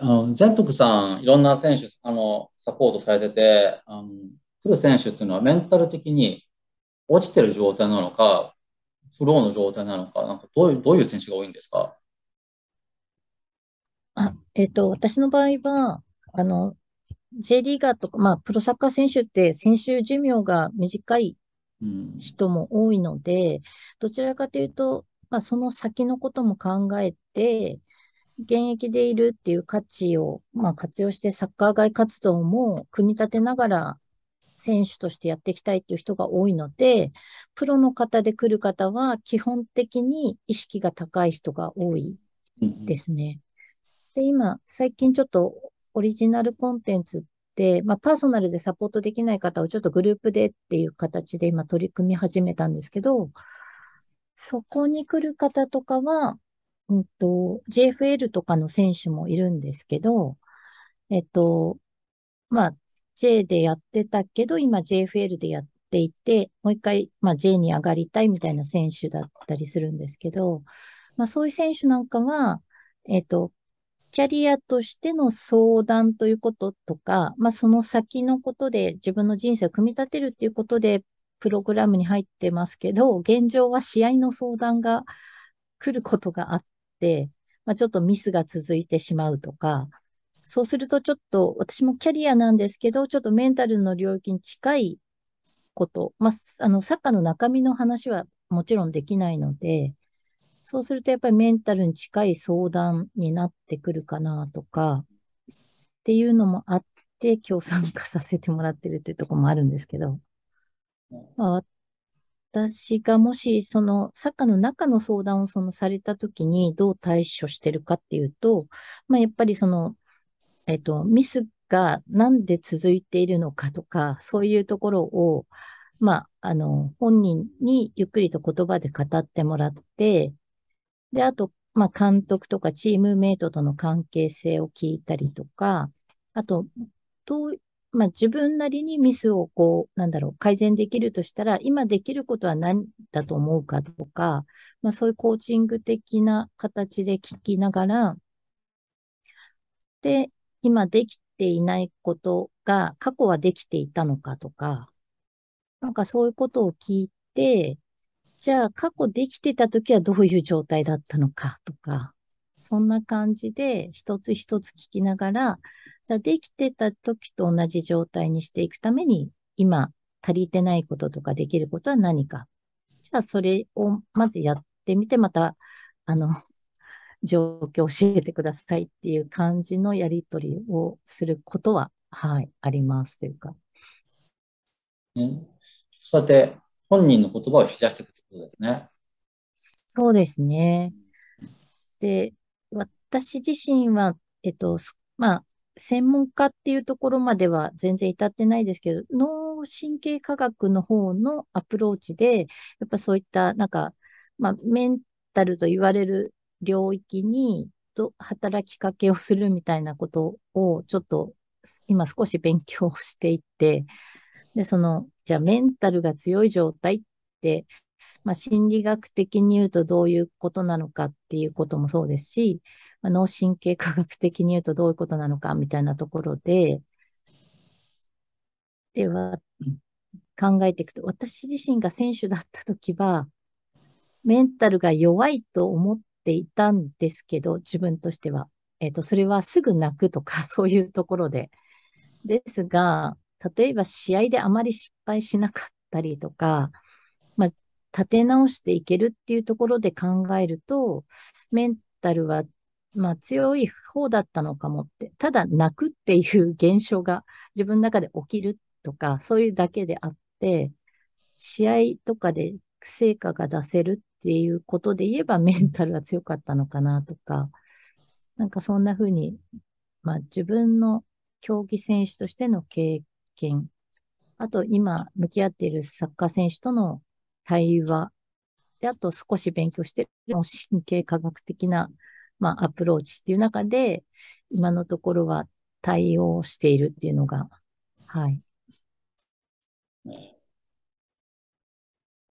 あの全福さん、いろんな選手、あの、サポートされてて、あの、来る選手っていうのはメンタル的に落ちてる状態なのか、フローの状態なのか、なんかどういう、どういう選手が多いんですかあ、えっ、ー、と、私の場合は、あの、J リーガーとか、まあ、プロサッカー選手って選手寿命が短い人も多いので、どちらかというと、まあ、その先のことも考えて、現役でいるっていう価値を、まあ、活用してサッカー外活動も組み立てながら選手としてやっていきたいっていう人が多いので、プロの方で来る方は基本的に意識が高い人が多いですね。で、今、最近ちょっとオリジナルコンテンツって、まあ、パーソナルでサポートできない方をちょっとグループでっていう形で今取り組み始めたんですけど、そこに来る方とかは、うんと、JFL とかの選手もいるんですけど、えっと、まあ、J でやってたけど、今 JFL でやっていて、もう一回、まあ、J に上がりたいみたいな選手だったりするんですけど、まあ、そういう選手なんかは、えっと、キャリアとしての相談ということとか、まあ、その先のことで自分の人生を組み立てるっていうことで、プログラムに入ってますけど、現状は試合の相談が来ることがあっ、まあ、ちょっとミスが続いてしまうとか、そうするとちょっと私もキャリアなんですけど、ちょっとメンタルの領域に近いこと、まあ、あの、サッカーの中身の話はもちろんできないので、そうするとやっぱりメンタルに近い相談になってくるかなとか、っていうのもあって、日参化させてもらってるっていうとこもあるんですけど、まあ、私がもし、その、作家の中の相談をそのされた時にどう対処してるかっていうと、まあ、やっぱりその、えっ、と、ミスがなんで続いているのかとか、そういうところを、まあ、あの、本人にゆっくりと言葉で語ってもらって、で、あと、まあ、監督とかチームメイトとの関係性を聞いたりとか、あと、どうまあ、自分なりにミスをこう、なんだろう、改善できるとしたら、今できることは何だと思うかとか、まあ、そういうコーチング的な形で聞きながら、で、今できていないことが、過去はできていたのかとか、なんかそういうことを聞いて、じゃあ過去できてた時はどういう状態だったのかとか、そんな感じで一つ一つ聞きながら、さできてた時と同じ状態にしていくために、今足りてないこととかできることは何か。じゃあそれをまずやってみて、また、あの、状況を教えてくださいっていう感じのやりとりをすることは、はい、ありますというか。ね、そうやって本人の言葉を引き出していくいうことですね。そうですね。で、私自身は、えっと、まあ、専門家っていうところまでは全然至ってないですけど、脳神経科学の方のアプローチで、やっぱそういったなんか、まあ、メンタルと言われる領域にと、働きかけをするみたいなことをちょっと今少し勉強していて、で、その、じゃあメンタルが強い状態ってまあ、心理学的に言うとどういうことなのかっていうこともそうですし、まあ、脳神経科学的に言うとどういうことなのかみたいなところで、では、考えていくと、私自身が選手だった時は、メンタルが弱いと思っていたんですけど、自分としては。えっ、ー、と、それはすぐ泣くとか、そういうところで。ですが、例えば試合であまり失敗しなかったりとか、まあ、立て直していけるっていうところで考えると、メンタルは、まあ、強い方だったのかもって、ただ泣くっていう現象が自分の中で起きるとか、そういうだけであって、試合とかで成果が出せるっていうことで言えばメンタルは強かったのかなとか、なんかそんな風に、まあ自分の競技選手としての経験、あと今向き合っているサッカー選手との対話、で、あと少し勉強してる神経科学的な、まあ、アプローチっていう中で、今のところは対応しているっていうのが、はい。